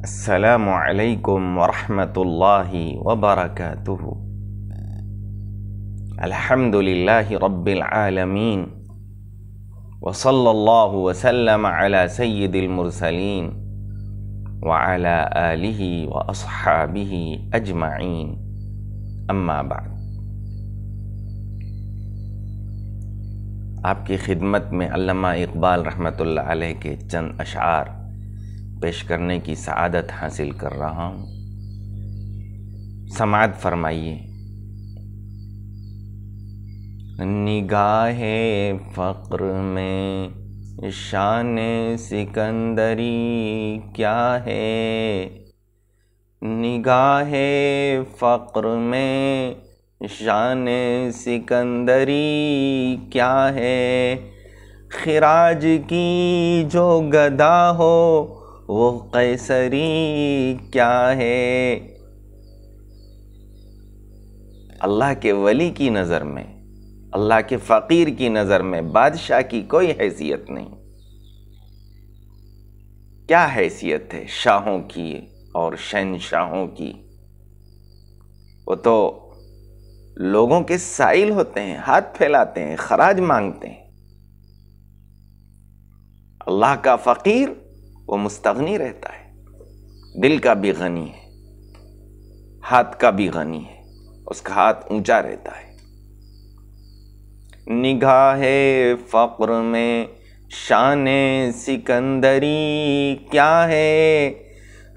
السلام عليكم ورحمة الله وبركاته الحمد لله رب العالمين وصلى الله وسلم على سيد المرسلين وعلى آله وأصحابه أجمعين أما بعد آپ کی خدمت میں में اقبال رحمت اللہ علیہ کے چند اشعار पेश करने की सआदत हासिल कर रहा हूँ समाध फरमाइए निगाह फ़क्र में शान सिकंदरी क्या है निगाह फ़क्र में शान सिकंदरी क्या है खिराज की जो गदा हो वो कैसरी क्या है अल्लाह के वली की नज़र में अल्लाह के फ़कीर की नज़र में बादशाह की कोई हैसियत नहीं क्या हैसियत है शाहों की और शहनशाहों की वो तो लोगों के साइल होते हैं हाथ फैलाते हैं खराज मांगते हैं अल्लाह का फ़कीर वो मुस्तगनी रहता है दिल का भी गनी है हाथ का भी गनी है उसका हाथ ऊंचा रहता है निगाह फ़क्र में शान सिकंदरी क्या है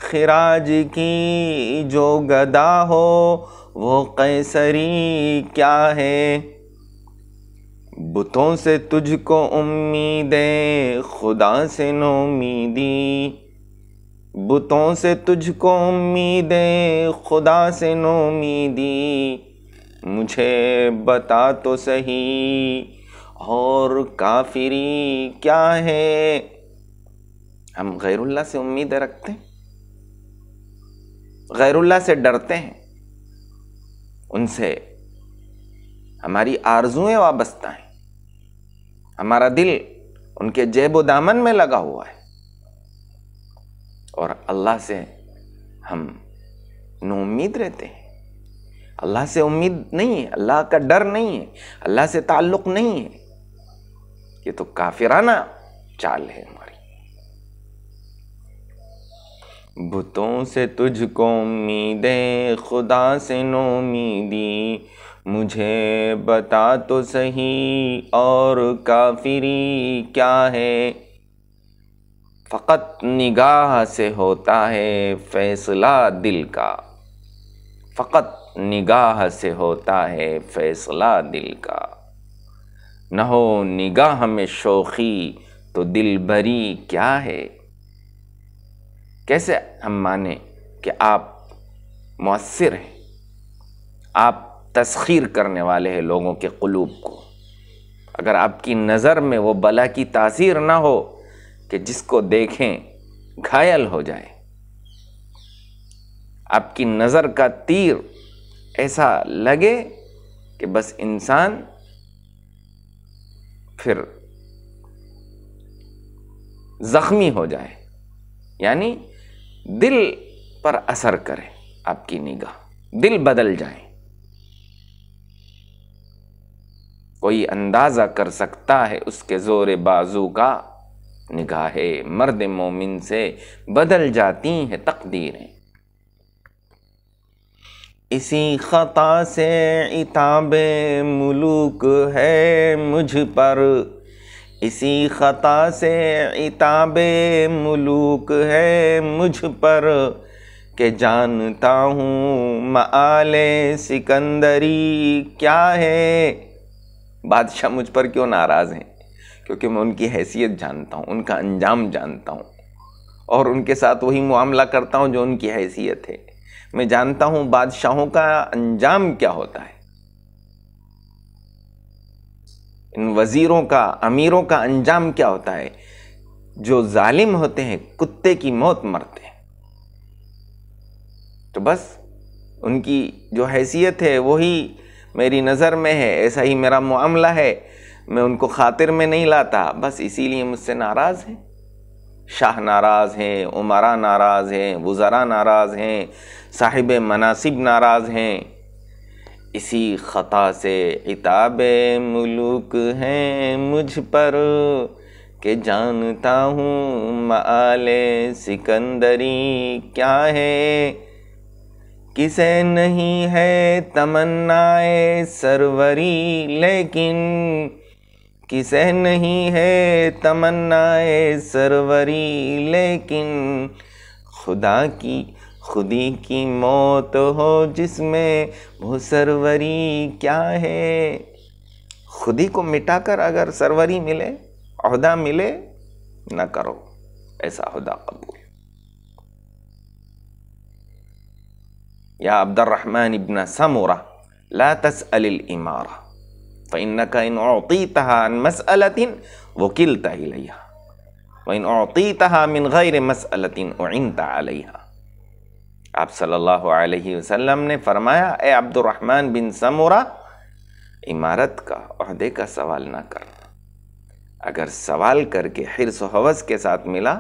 खराज की जो गदा हो वो कैसरी क्या है बुतों से तुझको उम्मीदें खुदा से नोमीदी बुतों से तुझको उम्मीदें खुदा से नोमीदी मुझे बता तो सही और काफिरी क्या है हम गैरुल्ला से उम्मीदें रखते हैं गैरुल्ला से डरते हैं उनसे हमारी आरजुएं वाबस्ता हैं हमारा दिल उनके जेब दामन में लगा हुआ है और अल्लाह से हम उम्मीद रहते हैं अल्लाह से उम्मीद नहीं है अल्लाह का डर नहीं है अल्लाह से ताल्लुक़ नहीं है ये तो काफिराना चाल है हमारी बुतों से तुझको उम्मीदें खुदा से नोमीदी मुझे बता तो सही और काफिरी क्या है फ़कत निगाह से होता है फ़ैसला दिल का फ़कत निगाह से होता है फ़ैसला दिल का न हो निगाह में शोखी तो दिल भरी क्या है कैसे हम माने कि आप मौसर हैं आप तस्खीर करने वाले हैं लोगों के क़लूब को अगर आपकी नज़र में वो बला की तासीर ना हो कि जिसको देखें घायल हो जाए आपकी नज़र का तीर ऐसा लगे कि बस इंसान फिर ज़ख्मी हो जाए यानी दिल पर असर करे आपकी निगाह दिल बदल जाए कोई अंदाज़ा कर सकता है उसके ज़ोर बाजू का निगाहे मर्द मोमिन से बदल जाती हैं तकदीरें इसी ख़ता से इताब मलूक है मुझ पर इसी ख़ता से इताब मलूक है मुझ पर के जानता हूँ माल सिकंदरी क्या है बादशाह मुझ पर क्यों नाराज़ हैं क्योंकि मैं उनकी हैसियत जानता हूँ उनका अंजाम जानता हूँ और उनके साथ वही मामला करता हूँ जो उनकी हैसियत है मैं जानता हूँ बादशाहों का अंजाम क्या होता है इन वज़ीरों का अमीरों का अंजाम क्या होता है जो जालिम होते हैं कुत्ते की मौत मरते हैं तो बस उनकी जो हैसियत है वही मेरी नज़र में है ऐसा ही मेरा मामला है मैं उनको खातिर में नहीं लाता बस इसीलिए मुझसे नाराज़ है शाह नाराज़ हैं उमरा नाराज़ हैं वज़रा नाराज़ हैं साहिब मनासिब नाराज़ हैं इसी ख़ता से इताब मलुक हैं मुझ पर के जानता हूँ माल सिकंदरी क्या है किसे नहीं है तमन्नाए सरवरी लेकिन किसे नहीं है तमन्नाए सरवरी लेकिन खुदा की खुदी की मौत हो जिसमें वो सरवरी क्या है खुदी को मिटाकर अगर सरवरी मिले अहदा मिले ना करो ऐसा अहदा कबूल या अब्दुलरहमान इबन समूरा ला तसअल इमारा फ़ैनक इन औतीतहा अन मसअलतिन वकीलता इलैहा व इन औतीतहा मिन गैर मसअलतिन उनता अलैहा आप सल्लल्लाहु अलैहि ने फरमाया ए अब्दुलरहमान बिन समूरा इमारत का अहदे का सवाल ना करना अगर सवाल करके हिरस हवस के साथ मिला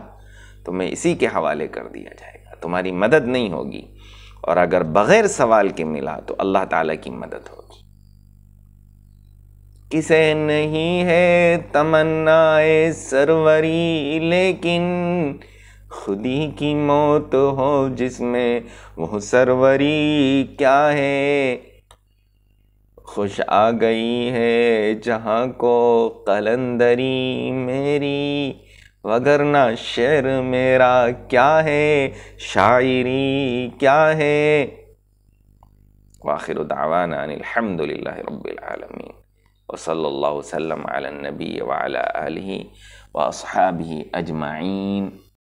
तो मैं इसी के हवाले कर दिया जाएगा तुम्हारी मदद नहीं होगी और अगर बग़ैर सवाल के मिला तो अल्लाह ताला की मदद होगी किसे नहीं है तमन्नाए सरवरी लेकिन खुद ही की मौत हो जिसमें वो सरवरी क्या है खुश आ गई है जहाँ को कलंदरी मेरी वगरना शेर मेरा क्या है शायरी क्या है वाखिर दावाना अनिलहमदिल्ला रबालमीन वसल वसलम नबी वाली वसहाबी अजमाइन